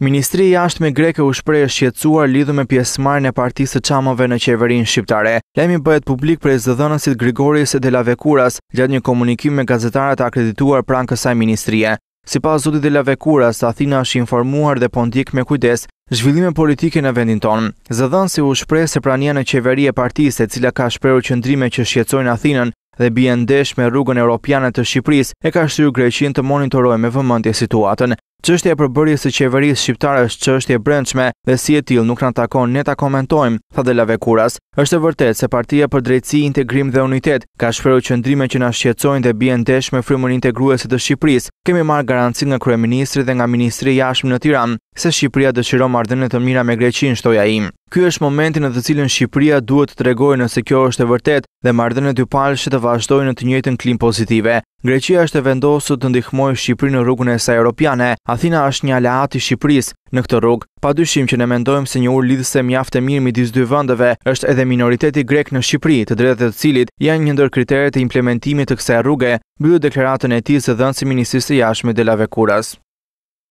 Ministri i Jashtme Greke u shprehë shqetësuar lidhur me pjesëmarrjen e partisë të qamove në qeverinë shqiptare. Lajmi bëhet publik prej zëdhënësit Grigoris e Dela Vekuras gjatë një komunikimi me gazetarët akredituar pranë kësaj ministrie. Sipas zotit Dela Vekuras, Athina është informuar dhe po ndjek me kujdes zhvillime politike në vendin tonë. Zëdhënësi u shpreh se prania në qeveri e partisë, e cila ka shprehur qëndrime që shqetësojnë Athinën, dhe bie ndesh me rrugën europiane të Shqipërisë e ka shtyr Greqin të monitorojë me vëmendje situatën. Çështja e përbërjes së qeverisë shqiptare është çështje brendshme dhe si e til nuk na takon ne ta komentojmë, tha Delave Kuras. Është e vërtetë se Partia për Drejtësi, Integrim dhe Unitet ka shferu qëndrime që na shqetësojnë dhe bien ndesh me integruese të Shqipërisë. Kemë marë garanci nga kryeministri dhe nga ministri i jashtëm në Tiranë se Shqipëria dëshiron marrëdhënie të mira me Greqinë, shtoja im. Ky është momenti në të cilin Shqipëria duhet të tregojë nëse kjo është e vërtetë dhe marrëdhënie dy palshë të vazhdojnë në të njëjtën klim pozitive. Greqia është e vendosur të ndihmojë Shqipërinë në rrugën e saj europiane. Athina është një aleat i Shqipërisë në këtë rrugë. Padyshim që ne mendojmë se një ur lidhëse mjaft e mirë midis dy vendeve është edhe minoriteti grek në Shqipëri, të drejtat të cilit janë një ndër kriteret e implementimit të kësaj rruge, mbyllë deklaratën e tij së dhënë si ministrisë së jashtme Dela Vekuras.